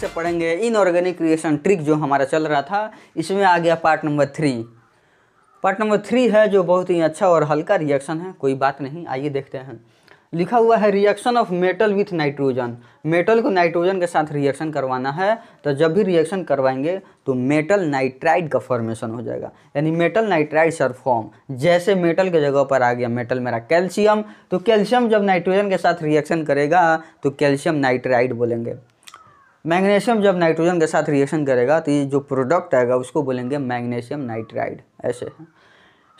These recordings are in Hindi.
जल्दी से पढ़ेंगे इनऑर्गेनिक क्रिएशन ट्रिक जो हमारा चल रहा था इसमें आ गया part number three part number three है जो बहुत ही अच्छा और हल्का रिएक्शन है कोई बात नहीं आइए देखते हैं लिखा हुआ है reaction of metal with nitrogen metal को नाइट्रोजन के साथ रिएक्शन करवाना है तो जब भी रिएक्शन करवाएंगे तो मेटल नाइट्राइड का फॉर्मेशन हो जाएगा यानी मेटल नाइट्राइड सर फॉर्म जैसे मेटल के जगह पर आ गया मेटल मेरा कैल्शियम तो कैल्शियम जब नाइट्रोजन के साथ रिएक्शन करेगा तो कैल्शियम नाइट्राइड बोलेंगे मैग्नीशियम जब नाइट्रोजन के साथ रिएक्शन करेगा तो ये जो प्रोडक्ट आएगा उसको बोलेंगे मैग्नीशियम नाइट्राइड ऐसे है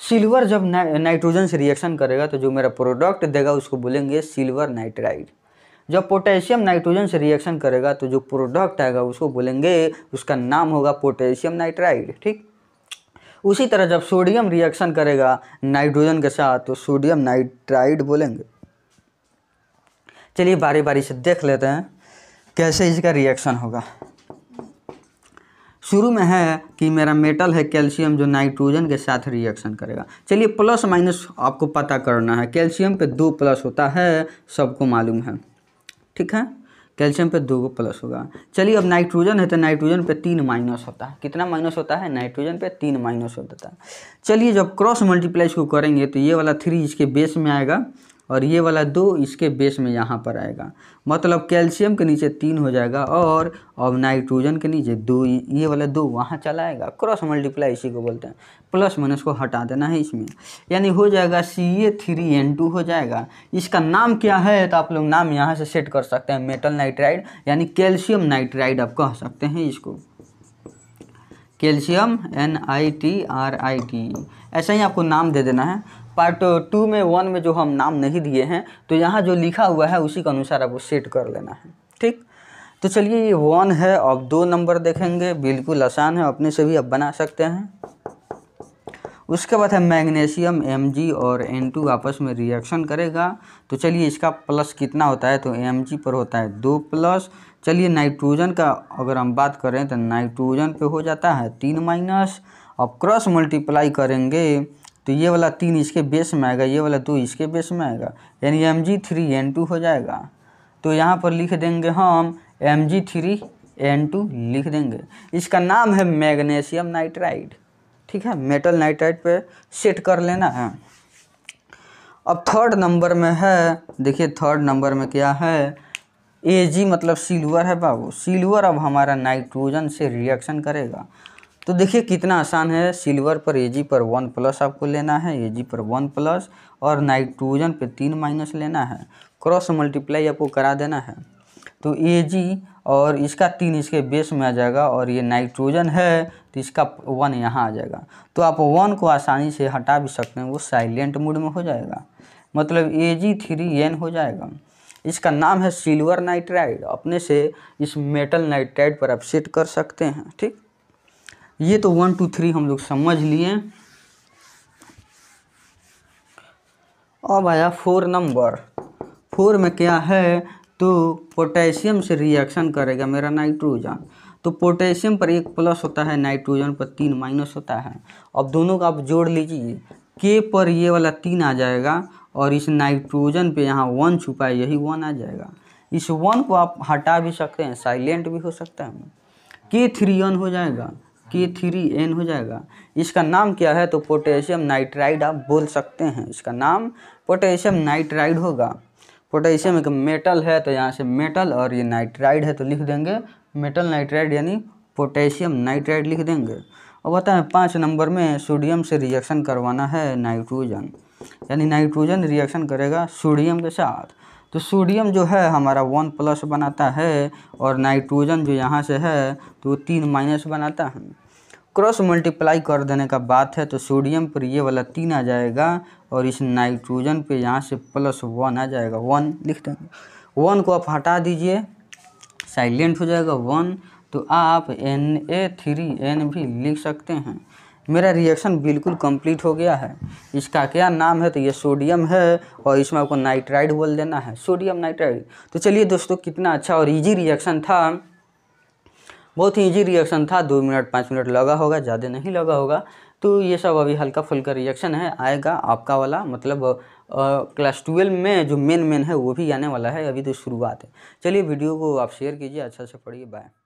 सिल्वर जब ना, नाइट्रोजन से रिएक्शन करेगा तो जो मेरा प्रोडक्ट देगा उसको बोलेंगे सिल्वर नाइट्राइड जब पोटेशियम नाइट्रोजन से रिएक्शन करेगा तो जो प्रोडक्ट आएगा उसको बोलेंगे उसका नाम होगा पोटेशियम नाइट्राइड ठीक उसी तरह जब सोडियम रिएक्शन करेगा नाइट्रोजन के साथ तो सोडियम नाइट्राइड बोलेंगे चलिए बारी बारी से देख लेते हैं कैसे इसका रिएक्शन होगा शुरू में है कि मेरा मेटल है कैल्शियम जो नाइट्रोजन के साथ रिएक्शन करेगा चलिए प्लस माइनस आपको पता करना है कैल्शियम पे दो प्लस होता है सबको मालूम है ठीक है कैल्शियम पे दो प्लस होगा चलिए अब नाइट्रोजन है तो नाइट्रोजन पे तीन माइनस होता है कितना माइनस होता है नाइट्रोजन पे तीन माइनस होता है चलिए जब क्रॉस मल्टीप्लाई इसको करेंगे तो ये वाला थ्री इसके बेस में आएगा और ये वाला दो इसके बेस में यहाँ पर आएगा मतलब कैल्शियम के नीचे तीन हो जाएगा और अब नाइट्रोजन के नीचे दो ये वाला दो वहाँ चला आएगा क्रॉस मल्टीप्लाई इसी को बोलते हैं प्लस माइनस को हटा देना है इसमें यानी हो जाएगा C A three N two हो जाएगा इसका नाम क्या है तो आप लोग नाम यहाँ से सेट कर सकते हैं मेटल नाइट्राइड यानी कैल्शियम नाइट्राइड आप कह सकते हैं इसको calcium N I T R I T ऐसा ही आपको नाम दे देना है पार्ट टू में वन में जो हम नाम नहीं दिए हैं तो यहाँ जो लिखा हुआ है उसी के अनुसार आपको सेट कर लेना है ठीक तो चलिए ये वन है अब दो नंबर देखेंगे बिल्कुल आसान है अपने से भी आप बना सकते हैं उसके बाद है मैग्नीशियम एम और एन आपस में रिएक्शन करेगा तो चलिए इसका प्लस कितना होता है तो एम पर होता है दो प्लस चलिए नाइट्रोजन का अगर हम बात करें तो नाइट्रोजन पे हो जाता है तीन माइनस अब क्रॉस मल्टीप्लाई करेंगे तो ये वाला तीन इसके बेस में आएगा ये वाला दो इसके बेस में आएगा यानी M G three N two हो जाएगा तो यहाँ पर लिख देंगे हम M G three N two लिख देंगे इसका नाम है मैग्नीशियम नाइट्राइड ठीक है मेटल नाइट्राइड पे सेट कर लेना है अब थर्ड नंबर में है देखिए थर्ड नंबर में क्या है ए जी मतलब सिल्वर है बाबू सिल्वर अब हमारा नाइट्रोजन से रिएक्शन करेगा तो देखिए कितना आसान है सिल्वर पर ए जी पर वन प्लस आपको लेना है ए जी पर वन प्लस और नाइट्रोजन पे तीन माइनस लेना है क्रॉस मल्टीप्लाई आपको करा देना है तो ए जी और इसका तीन इसके बेस में आ जाएगा और ये नाइट्रोजन है तो इसका वन यहाँ आ जाएगा तो आप वन को आसानी से हटा भी सकते हैं वो साइलेंट मूड में हो जाएगा मतलब ए जी थ्री एन हो जाएगा इसका नाम है सिल्वर नाइट्राइड अपने से इस मेटल नाइट्राइड पर आप सेट कर सकते हैं ठीक ये तो वन टू थ्री हम लोग समझ लिए अब आया फोर नंबर फोर में क्या है तो पोटेशियम से रिएक्शन करेगा मेरा नाइट्रोजन तो पोटेशियम पर एक प्लस होता है नाइट्रोजन पर तीन माइनस होता है अब दोनों का आप जोड़ लीजिए के पर ये वाला तीन आ जाएगा और इस नाइट्रोजन पे यहाँ वन छुपा है यही वन आ जाएगा इस वन को आप हटा भी सकते हैं साइलेंट भी हो सकता है के थ्री एन हो जाएगा के थ्री एन हो जाएगा इसका नाम क्या है तो पोटेशियम नाइट्राइड आप बोल सकते हैं इसका नाम पोटेशियम नाइट्राइड होगा पोटेशियम एक मेटल है तो यहाँ से मेटल और ये नाइट्राइड है तो लिख देंगे मेटल नाइट्राइड यानी पोटेशियम नाइट्राइड लिख देंगे और बताएं पाँच नंबर में सोडियम से रिएक्शन करवाना है नाइट्रोजन यानी नाइट्रोजन रिएक्शन करेगा सोडियम के साथ तो सोडियम जो है हमारा वन प्लस बनाता है और नाइट्रोजन जो यहाँ से है तो तीन माइनस बनाता है क्रॉस मल्टीप्लाई कर देने का बात है तो सोडियम पर ये वाला तीन आ जाएगा और इस नाइट्रोजन पे यहाँ से प्लस वन आ जाएगा वन लिख देंगे वन को आप हटा दीजिए साइलेंट हो जाएगा वन तो आप एन ए थ्री एन भी लिख सकते हैं मेरा रिएक्शन बिल्कुल कंप्लीट हो गया है इसका क्या नाम है तो ये सोडियम है और इसमें आपको नाइट्राइड बोल देना है सोडियम नाइट्राइड तो चलिए दोस्तों कितना अच्छा और ईजी रिएक्शन था बहुत ही ईजी रिएक्शन था दो मिनट पाँच मिनट लगा होगा ज़्यादा नहीं लगा होगा तो ये सब अभी हल्का फुल्का रिएक्शन है आएगा आपका वाला मतलब क्लास ट्वेल्व में जो मेन मेन है वो भी आने वाला है अभी तो शुरुआत है चलिए वीडियो को आप शेयर कीजिए अच्छा से पढ़िए बाय